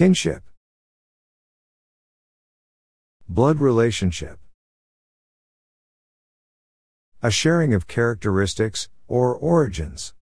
Kingship. Blood relationship. A sharing of characteristics, or origins.